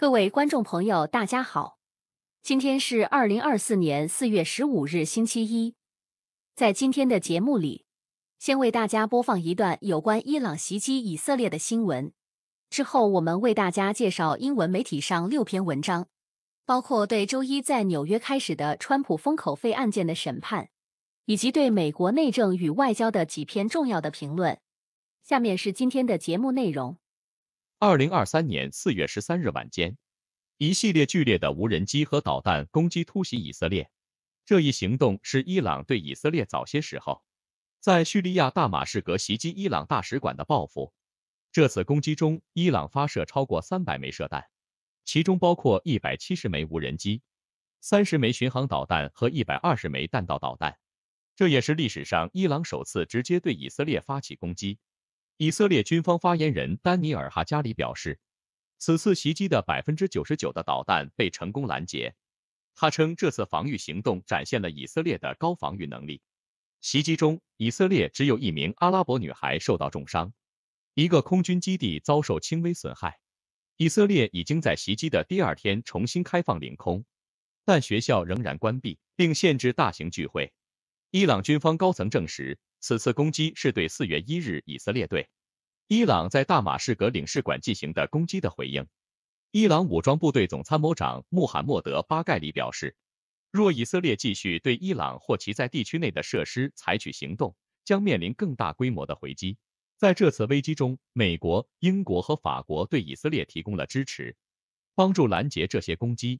各位观众朋友，大家好！今天是二零二四年四月十五日，星期一。在今天的节目里，先为大家播放一段有关伊朗袭击以色列的新闻。之后，我们为大家介绍英文媒体上六篇文章，包括对周一在纽约开始的川普封口费案件的审判，以及对美国内政与外交的几篇重要的评论。下面是今天的节目内容。二零二三年四月十三日晚间，一系列剧烈的无人机和导弹攻击突袭以色列。这一行动是伊朗对以色列早些时候在叙利亚大马士革袭击伊朗大使馆的报复。这次攻击中，伊朗发射超过三百枚射弹，其中包括一百七十枚无人机、三十枚巡航导弹和一百二十枚弹道导弹。这也是历史上伊朗首次直接对以色列发起攻击。以色列军方发言人丹尼尔·哈加里表示，此次袭击的百分之九十九的导弹被成功拦截。他称，这次防御行动展现了以色列的高防御能力。袭击中，以色列只有一名阿拉伯女孩受到重伤，一个空军基地遭受轻微损害。以色列已经在袭击的第二天重新开放领空，但学校仍然关闭，并限制大型聚会。伊朗军方高层证实。此次攻击是对四月一日以色列对伊朗在大马士革领事馆进行的攻击的回应。伊朗武装部队总参谋长穆罕默德·巴盖里表示，若以色列继续对伊朗或其在地区内的设施采取行动，将面临更大规模的回击。在这次危机中，美国、英国和法国对以色列提供了支持，帮助拦截这些攻击。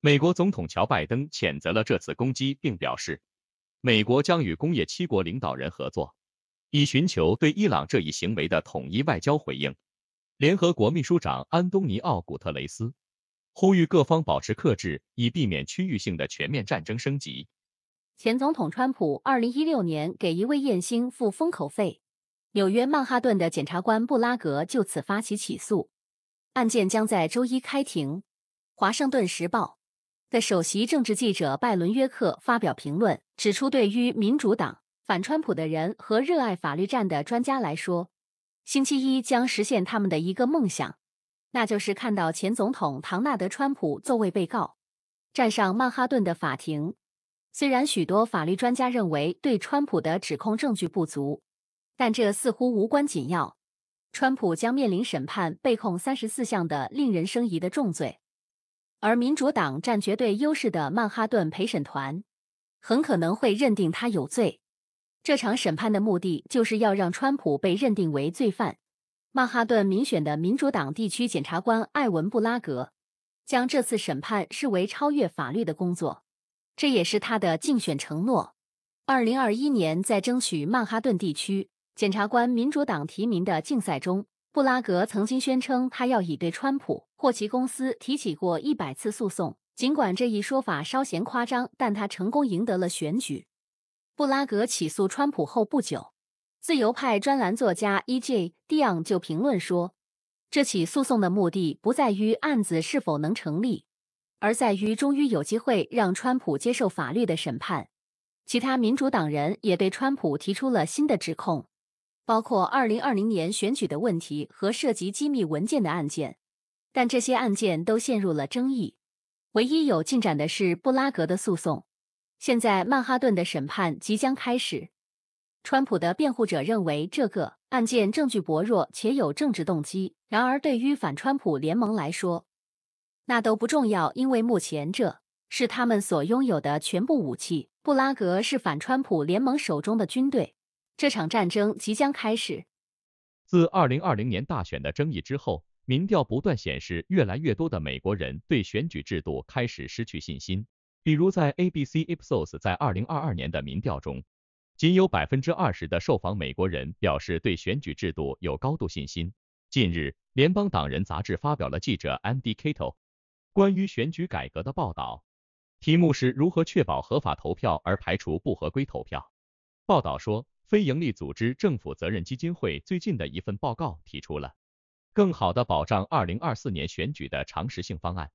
美国总统乔·拜登谴责了这次攻击，并表示。美国将与工业七国领导人合作，以寻求对伊朗这一行为的统一外交回应。联合国秘书长安东尼奥古特雷斯呼吁各方保持克制，以避免区域性的全面战争升级。前总统川普2016年给一位艳星付封口费，纽约曼哈顿的检察官布拉格就此发起起诉，案件将在周一开庭。《华盛顿时报》。的首席政治记者拜伦·约克发表评论，指出，对于民主党反川普的人和热爱法律战的专家来说，星期一将实现他们的一个梦想，那就是看到前总统唐纳德·川普作为被告，站上曼哈顿的法庭。虽然许多法律专家认为对川普的指控证据不足，但这似乎无关紧要。川普将面临审判，被控三十四项的令人生疑的重罪。而民主党占绝对优势的曼哈顿陪审团很可能会认定他有罪。这场审判的目的就是要让川普被认定为罪犯。曼哈顿民选的民主党地区检察官艾文布拉格将这次审判视为超越法律的工作，这也是他的竞选承诺。二零二一年在争取曼哈顿地区检察官民主党提名的竞赛中。布拉格曾经宣称，他要已对川普或其公司提起过一百次诉讼。尽管这一说法稍显夸张，但他成功赢得了选举。布拉格起诉川普后不久，自由派专栏作家 E.J. Dion 就评论说：“这起诉讼的目的不在于案子是否能成立，而在于终于有机会让川普接受法律的审判。”其他民主党人也对川普提出了新的指控。包括2020年选举的问题和涉及机密文件的案件，但这些案件都陷入了争议。唯一有进展的是布拉格的诉讼，现在曼哈顿的审判即将开始。川普的辩护者认为这个案件证据薄弱且有政治动机，然而对于反川普联盟来说，那都不重要，因为目前这是他们所拥有的全部武器。布拉格是反川普联盟手中的军队。这场战争即将开始。自二零二零年大选的争议之后，民调不断显示，越来越多的美国人对选举制度开始失去信心。比如，在 ABC Ipsos 在二零二二年的民调中，仅有百分之二十的受访美国人表示对选举制度有高度信心。近日，联邦党人杂志发表了记者 M. D. k c t t o 关于选举改革的报道，题目是如何确保合法投票而排除不合规投票。报道说。非营利组织政府责任基金会最近的一份报告提出了更好的保障二零二四年选举的常识性方案，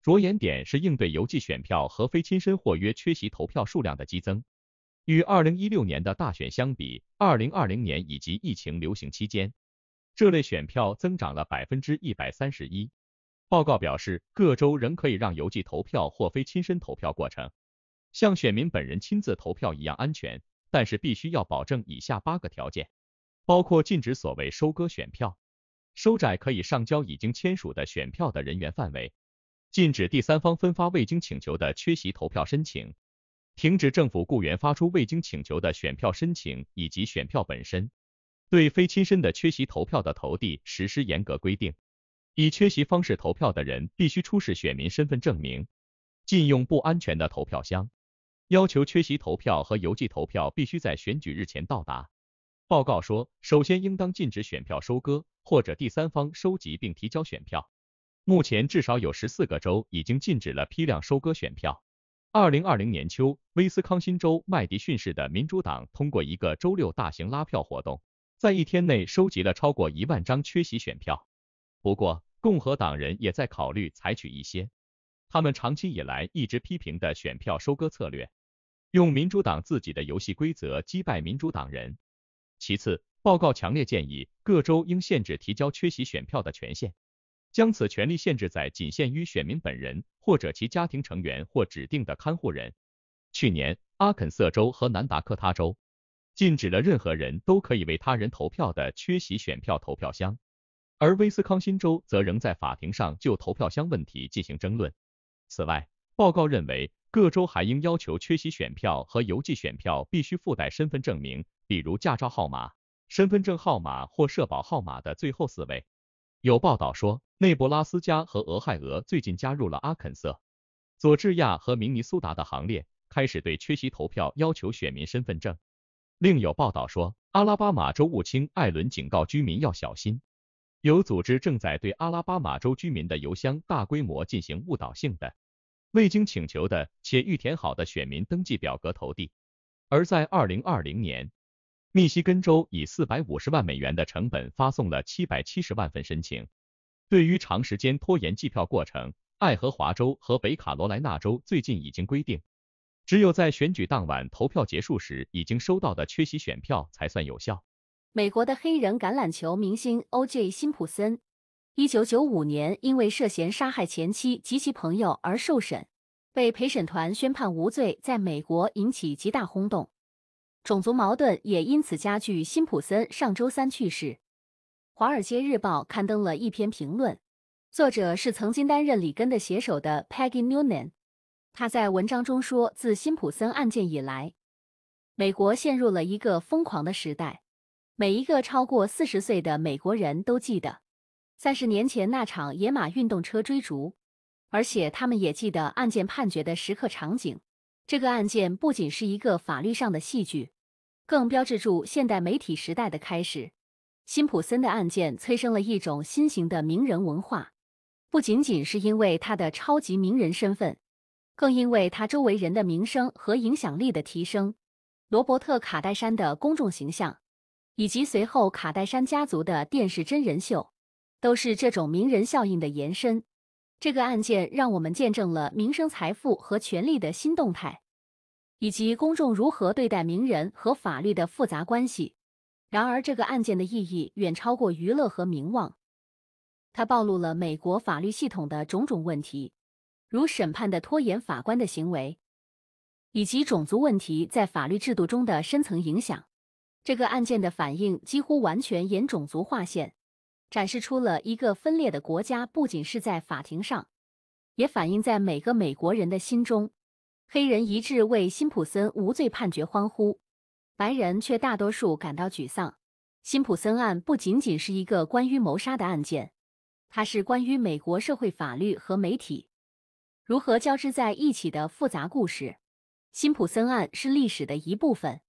着眼点是应对邮寄选票和非亲身或约缺席投票数量的激增。与二零一六年的大选相比，二零二零年以及疫情流行期间，这类选票增长了百分之一百三十一。报告表示，各州仍可以让邮寄投票或非亲身投票过程像选民本人亲自投票一样安全。但是必须要保证以下八个条件，包括禁止所谓收割选票，收窄可以上交已经签署的选票的人员范围，禁止第三方分发未经请求的缺席投票申请，停止政府雇员发出未经请求的选票申请以及选票本身，对非亲身的缺席投票的投递实施严格规定，以缺席方式投票的人必须出示选民身份证明，禁用不安全的投票箱。要求缺席投票和邮寄投票必须在选举日前到达。报告说，首先应当禁止选票收割或者第三方收集并提交选票。目前至少有十四个州已经禁止了批量收割选票。二零二零年秋，威斯康辛州麦迪逊市的民主党通过一个周六大型拉票活动，在一天内收集了超过一万张缺席选票。不过，共和党人也在考虑采取一些他们长期以来一直批评的选票收割策略。用民主党自己的游戏规则击败民主党人。其次，报告强烈建议各州应限制提交缺席选票的权限，将此权利限制在仅限于选民本人或者其家庭成员或指定的看护人。去年，阿肯色州和南达科他州禁止了任何人都可以为他人投票的缺席选票投票箱，而威斯康辛州则仍在法庭上就投票箱问题进行争论。此外，报告认为。各州还应要求缺席选票和邮寄选票必须附带身份证明，比如驾照号码、身份证号码或社保号码的最后四位。有报道说，内布拉斯加和俄亥俄最近加入了阿肯色、佐治亚和明尼苏达的行列，开始对缺席投票要求选民身份证。另有报道说，阿拉巴马州务卿艾伦警告居民要小心，有组织正在对阿拉巴马州居民的邮箱大规模进行误导性的。未经请求的且预填好的选民登记表格投递。而在二零二零年，密西根州以四百五十万美元的成本发送了七百七十万份申请。对于长时间拖延计票过程，爱荷华州和北卡罗来纳州最近已经规定，只有在选举当晚投票结束时已经收到的缺席选票才算有效。美国的黑人橄榄球明星 O.J. 辛普森。1995年，因为涉嫌杀害前妻及其朋友而受审，被陪审团宣判无罪，在美国引起极大轰动，种族矛盾也因此加剧。辛普森上周三去世，《华尔街日报》刊登了一篇评论，作者是曾经担任里根的写手的 Peggy Noonan。他在文章中说：“自辛普森案件以来，美国陷入了一个疯狂的时代，每一个超过四十岁的美国人都记得。”三十年前那场野马运动车追逐，而且他们也记得案件判决的时刻场景。这个案件不仅是一个法律上的戏剧，更标志住现代媒体时代的开始。辛普森的案件催生了一种新型的名人文化，不仅仅是因为他的超级名人身份，更因为他周围人的名声和影响力的提升。罗伯特·卡戴珊的公众形象，以及随后卡戴珊家族的电视真人秀。都是这种名人效应的延伸。这个案件让我们见证了民生财富和权力的新动态，以及公众如何对待名人和法律的复杂关系。然而，这个案件的意义远超过娱乐和名望，它暴露了美国法律系统的种种问题，如审判的拖延、法官的行为，以及种族问题在法律制度中的深层影响。这个案件的反应几乎完全沿种族划线。展示出了一个分裂的国家，不仅是在法庭上，也反映在每个美国人的心中。黑人一致为辛普森无罪判决欢呼，白人却大多数感到沮丧。辛普森案不仅仅是一个关于谋杀的案件，它是关于美国社会、法律和媒体如何交织在一起的复杂故事。辛普森案是历史的一部分，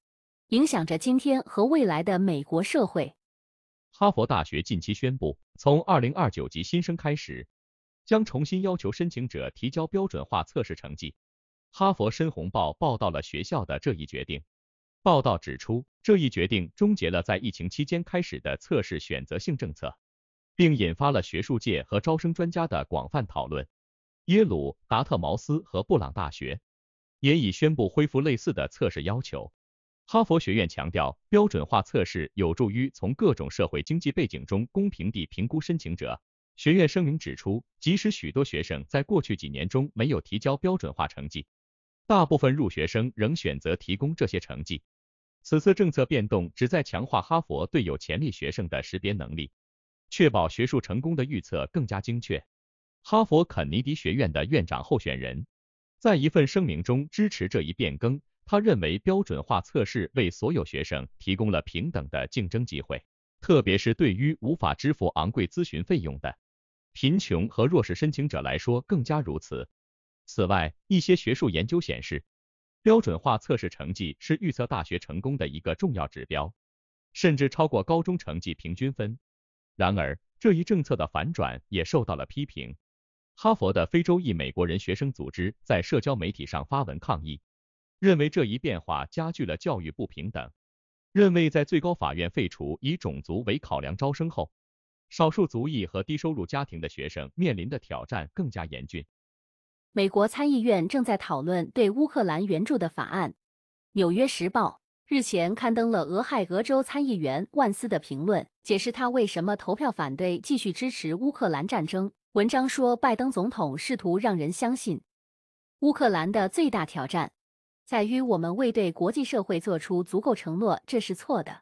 影响着今天和未来的美国社会。哈佛大学近期宣布，从二零二九级新生开始，将重新要求申请者提交标准化测试成绩。哈佛深红报报道了学校的这一决定。报道指出，这一决定终结了在疫情期间开始的测试选择性政策，并引发了学术界和招生专家的广泛讨论。耶鲁、达特茅斯和布朗大学也已宣布恢复类似的测试要求。哈佛学院强调，标准化测试有助于从各种社会经济背景中公平地评估申请者。学院声明指出，即使许多学生在过去几年中没有提交标准化成绩，大部分入学生仍选择提供这些成绩。此次政策变动旨在强化哈佛对有潜力学生的识别能力，确保学术成功的预测更加精确。哈佛肯尼迪学院的院长候选人，在一份声明中支持这一变更。他认为，标准化测试为所有学生提供了平等的竞争机会，特别是对于无法支付昂贵咨询费用的贫穷和弱势申请者来说更加如此。此外，一些学术研究显示，标准化测试成绩是预测大学成功的一个重要指标，甚至超过高中成绩平均分。然而，这一政策的反转也受到了批评。哈佛的非洲裔美国人学生组织在社交媒体上发文抗议。认为这一变化加剧了教育不平等。认为在最高法院废除以种族为考量招生后，少数族裔和低收入家庭的学生面临的挑战更加严峻。美国参议院正在讨论对乌克兰援助的法案。《纽约时报》日前刊登了俄亥俄州参议员万斯的评论，解释他为什么投票反对继续支持乌克兰战争。文章说，拜登总统试图让人相信，乌克兰的最大挑战。在于我们未对国际社会做出足够承诺，这是错的。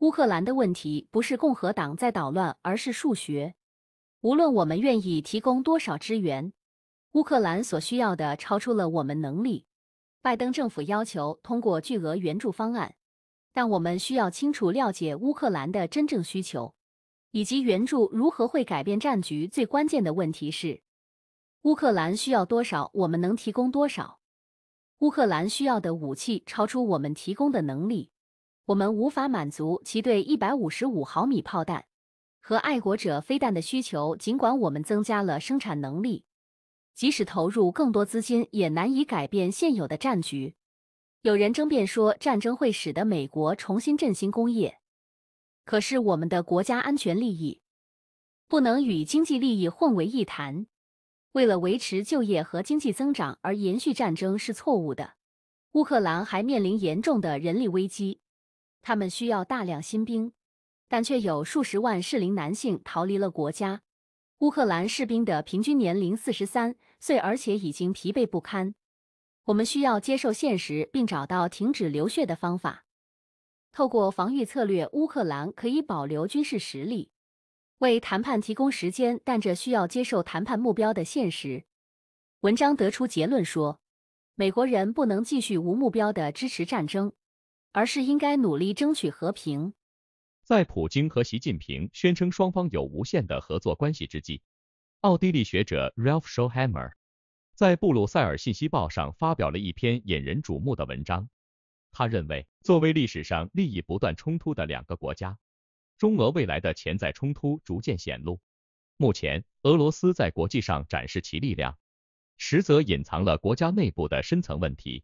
乌克兰的问题不是共和党在捣乱，而是数学。无论我们愿意提供多少支援，乌克兰所需要的超出了我们能力。拜登政府要求通过巨额援助方案，但我们需要清楚了解乌克兰的真正需求，以及援助如何会改变战局。最关键的问题是，乌克兰需要多少，我们能提供多少。乌克兰需要的武器超出我们提供的能力，我们无法满足其对155毫米炮弹和爱国者飞弹的需求。尽管我们增加了生产能力，即使投入更多资金，也难以改变现有的战局。有人争辩说，战争会使得美国重新振兴工业，可是我们的国家安全利益不能与经济利益混为一谈。为了维持就业和经济增长而延续战争是错误的。乌克兰还面临严重的人力危机，他们需要大量新兵，但却有数十万适龄男性逃离了国家。乌克兰士兵的平均年龄四十三岁，而且已经疲惫不堪。我们需要接受现实，并找到停止流血的方法。透过防御策略，乌克兰可以保留军事实力。为谈判提供时间，但这需要接受谈判目标的现实。文章得出结论说，美国人不能继续无目标的支持战争，而是应该努力争取和平。在普京和习近平宣称双方有无限的合作关系之际，奥地利学者 Ralph Schuhhammer 在布鲁塞尔信息报上发表了一篇引人瞩目的文章。他认为，作为历史上利益不断冲突的两个国家，中俄未来的潜在冲突逐渐显露。目前，俄罗斯在国际上展示其力量，实则隐藏了国家内部的深层问题。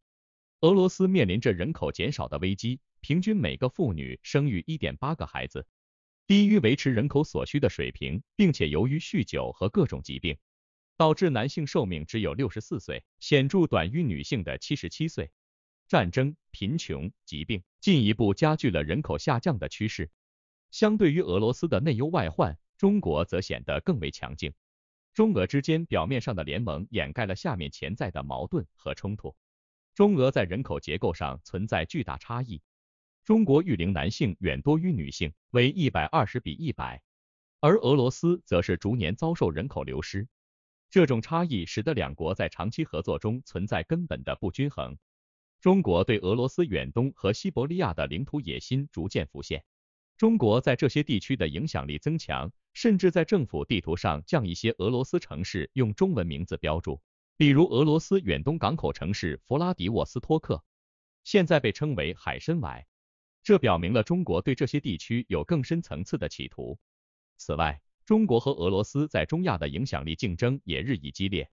俄罗斯面临着人口减少的危机，平均每个妇女生育一点八个孩子，低于维持人口所需的水平，并且由于酗酒和各种疾病，导致男性寿命只有六十四岁，显著短于女性的七十七岁。战争、贫穷、疾病进一步加剧了人口下降的趋势。相对于俄罗斯的内忧外患，中国则显得更为强劲。中俄之间表面上的联盟掩盖了下面潜在的矛盾和冲突。中俄在人口结构上存在巨大差异，中国育龄男性远多于女性，为一百二十比一百，而俄罗斯则是逐年遭受人口流失。这种差异使得两国在长期合作中存在根本的不均衡。中国对俄罗斯远东和西伯利亚的领土野心逐渐浮现。中国在这些地区的影响力增强，甚至在政府地图上将一些俄罗斯城市用中文名字标注，比如俄罗斯远东港口城市弗拉迪沃斯托克，现在被称为海参崴。这表明了中国对这些地区有更深层次的企图。此外，中国和俄罗斯在中亚的影响力竞争也日益激烈，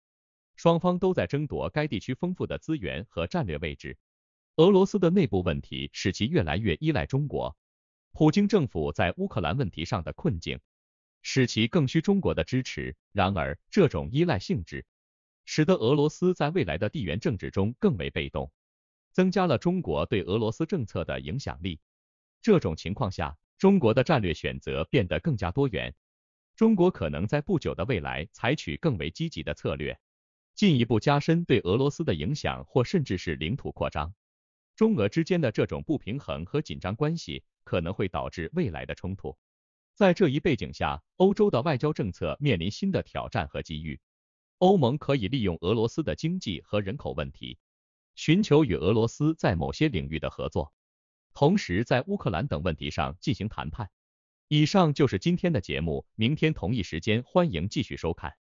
双方都在争夺该地区丰富的资源和战略位置。俄罗斯的内部问题使其越来越依赖中国。普京政府在乌克兰问题上的困境，使其更需中国的支持。然而，这种依赖性质使得俄罗斯在未来的地缘政治中更为被动，增加了中国对俄罗斯政策的影响力。这种情况下，中国的战略选择变得更加多元。中国可能在不久的未来采取更为积极的策略，进一步加深对俄罗斯的影响，或甚至是领土扩张。中俄之间的这种不平衡和紧张关系。可能会导致未来的冲突。在这一背景下，欧洲的外交政策面临新的挑战和机遇。欧盟可以利用俄罗斯的经济和人口问题，寻求与俄罗斯在某些领域的合作，同时在乌克兰等问题上进行谈判。以上就是今天的节目，明天同一时间欢迎继续收看。